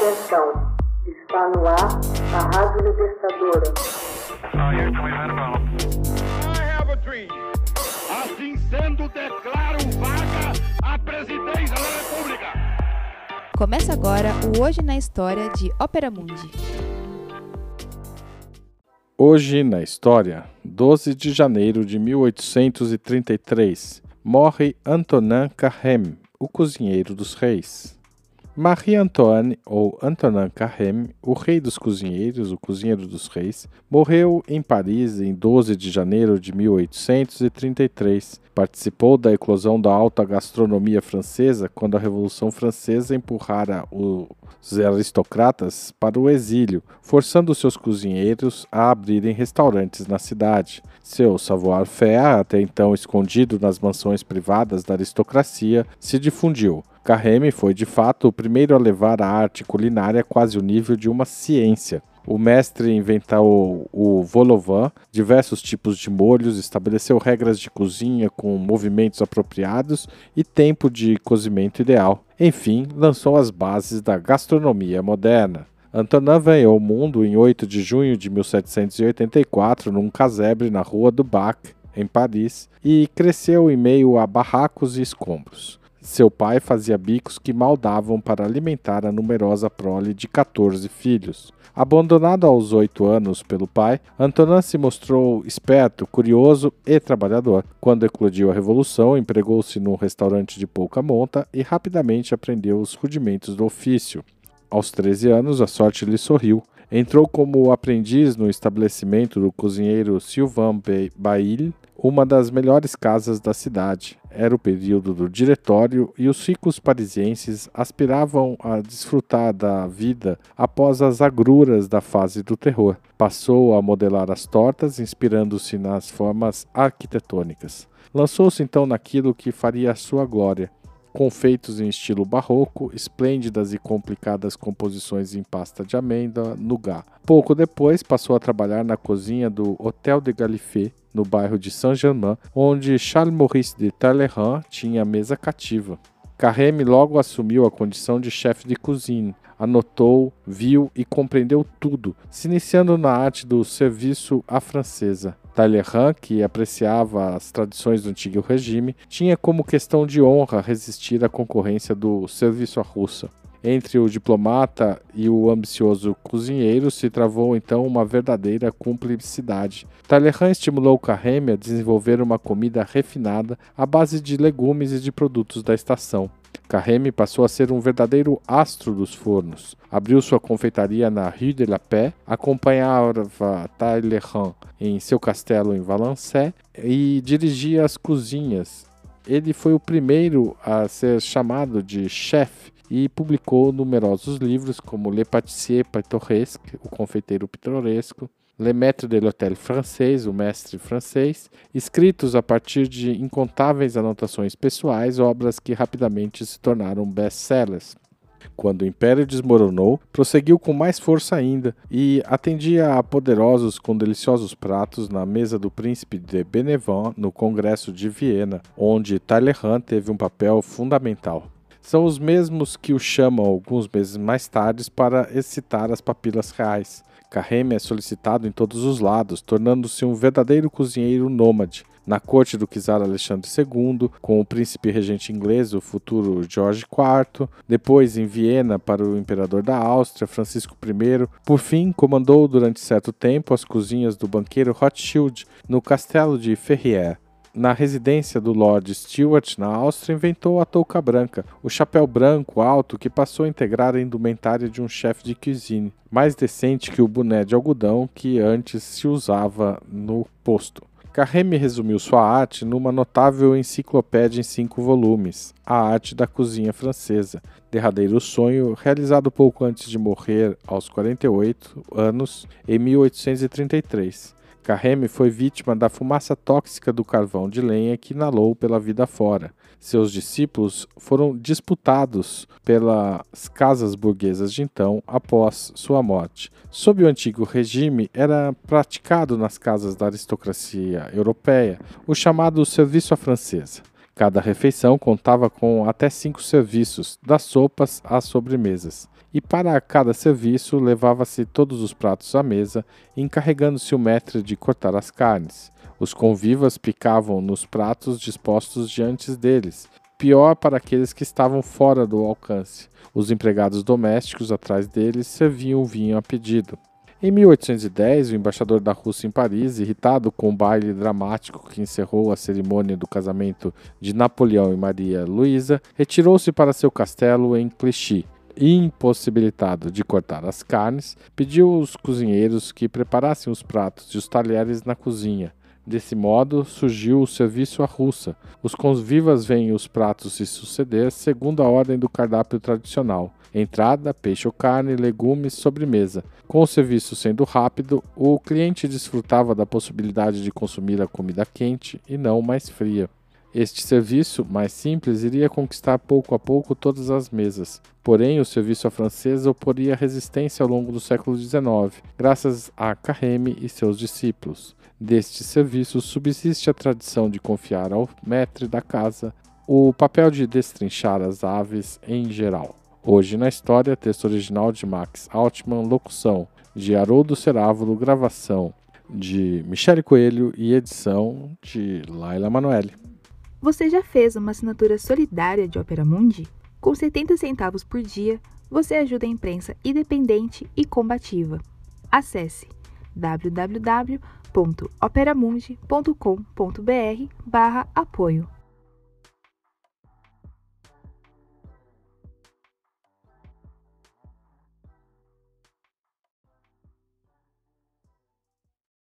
Atenção, está no ar a Rádio Libertadora. Assim sendo, declaro vaga a presidência da República. Começa agora o Hoje na História de Ópera Mundi. Hoje na História, 12 de janeiro de 1833, morre Antonin Carême, o cozinheiro dos reis. Marie-Antoine, ou Antonin Carême, o rei dos cozinheiros, o cozinheiro dos reis, morreu em Paris em 12 de janeiro de 1833. Participou da eclosão da alta gastronomia francesa quando a Revolução Francesa empurrara os aristocratas para o exílio, forçando seus cozinheiros a abrirem restaurantes na cidade. Seu savoir-faire, até então escondido nas mansões privadas da aristocracia, se difundiu Carreme foi, de fato, o primeiro a levar a arte culinária quase o nível de uma ciência. O mestre inventou o Volovan, diversos tipos de molhos, estabeleceu regras de cozinha com movimentos apropriados e tempo de cozimento ideal. Enfim, lançou as bases da gastronomia moderna. Antonin veio ao mundo em 8 de junho de 1784 num casebre na rua do Bac, em Paris, e cresceu em meio a barracos e escombros. Seu pai fazia bicos que mal davam para alimentar a numerosa prole de 14 filhos. Abandonado aos oito anos pelo pai, Antonin se mostrou esperto, curioso e trabalhador. Quando eclodiu a Revolução, empregou-se num restaurante de pouca monta e rapidamente aprendeu os rudimentos do ofício. Aos 13 anos, a sorte lhe sorriu. Entrou como aprendiz no estabelecimento do cozinheiro Sylvain Bail, uma das melhores casas da cidade. Era o período do diretório e os ricos parisienses aspiravam a desfrutar da vida após as agruras da fase do terror. Passou a modelar as tortas, inspirando-se nas formas arquitetônicas. Lançou-se então naquilo que faria a sua glória, confeitos em estilo barroco, esplêndidas e complicadas composições em pasta de amêndoa, nougat. Pouco depois, passou a trabalhar na cozinha do Hotel de Galifet, no bairro de Saint-Germain, onde Charles-Maurice de Talleyrand tinha a mesa cativa. Carême logo assumiu a condição de chefe de cozinha, anotou, viu e compreendeu tudo, se iniciando na arte do serviço à francesa. Talleyrand, que apreciava as tradições do antigo regime, tinha como questão de honra resistir à concorrência do serviço à russa. Entre o diplomata e o ambicioso cozinheiro se travou então uma verdadeira cumplicidade. Talleyrand estimulou Carême a desenvolver uma comida refinada à base de legumes e de produtos da estação. Carême passou a ser um verdadeiro astro dos fornos. Abriu sua confeitaria na Rue de la Paix, acompanhava Talleyrand em seu castelo em Valençay e dirigia as cozinhas. Ele foi o primeiro a ser chamado de chefe e publicou numerosos livros como Le Pâtissier Pittoresque, O Confeiteiro Pitoresco, Le Maître de l'Hôtel francês, o mestre francês, escritos a partir de incontáveis anotações pessoais, obras que rapidamente se tornaram best-sellers. Quando o império desmoronou, prosseguiu com mais força ainda e atendia a poderosos com deliciosos pratos na mesa do príncipe de Benevent no Congresso de Viena, onde Talleyrand teve um papel fundamental são os mesmos que o chamam alguns meses mais tarde para excitar as papilas reais. Carême é solicitado em todos os lados, tornando-se um verdadeiro cozinheiro nômade. Na corte do czar Alexandre II, com o príncipe regente inglês, o futuro George IV, depois em Viena para o imperador da Áustria, Francisco I, por fim comandou durante certo tempo as cozinhas do banqueiro Rothschild no castelo de Ferrières na residência do Lord Stewart na Áustria, inventou a touca branca, o chapéu branco alto que passou a integrar a indumentária de um chefe de cuisine, mais decente que o boné de algodão que antes se usava no posto. Carême resumiu sua arte numa notável enciclopédia em cinco volumes, A Arte da Cozinha Francesa, derradeiro sonho, realizado pouco antes de morrer aos 48 anos, em 1833. Carême foi vítima da fumaça tóxica do carvão de lenha que inalou pela vida fora. Seus discípulos foram disputados pelas casas burguesas de então após sua morte. Sob o antigo regime, era praticado nas casas da aristocracia europeia o chamado serviço à francesa. Cada refeição contava com até cinco serviços, das sopas às sobremesas. E para cada serviço levava-se todos os pratos à mesa, encarregando-se o mestre de cortar as carnes. Os convivas picavam nos pratos dispostos diante deles, pior para aqueles que estavam fora do alcance. Os empregados domésticos atrás deles serviam vinho a pedido. Em 1810, o embaixador da Rússia em Paris, irritado com o baile dramático que encerrou a cerimônia do casamento de Napoleão e Maria Luísa, retirou-se para seu castelo em Clichy. Impossibilitado de cortar as carnes, pediu aos cozinheiros que preparassem os pratos e os talheres na cozinha. Desse modo, surgiu o serviço à russa. Os convivas veem os pratos se suceder segundo a ordem do cardápio tradicional entrada, peixe ou carne, legumes, sobremesa. Com o serviço sendo rápido, o cliente desfrutava da possibilidade de consumir a comida quente e não mais fria. Este serviço, mais simples, iria conquistar pouco a pouco todas as mesas. Porém, o serviço à francesa oporia resistência ao longo do século XIX, graças a Carême e seus discípulos. Deste serviço subsiste a tradição de confiar ao maître da casa o papel de destrinchar as aves em geral. Hoje na História, texto original de Max Altman, locução de Haroldo Cerávulo, gravação de Michele Coelho e edição de Laila Manoeli. Você já fez uma assinatura solidária de Opera Mundi? Com 70 centavos por dia, você ajuda a imprensa independente e combativa. Acesse www.operamundi.com.br/apoio.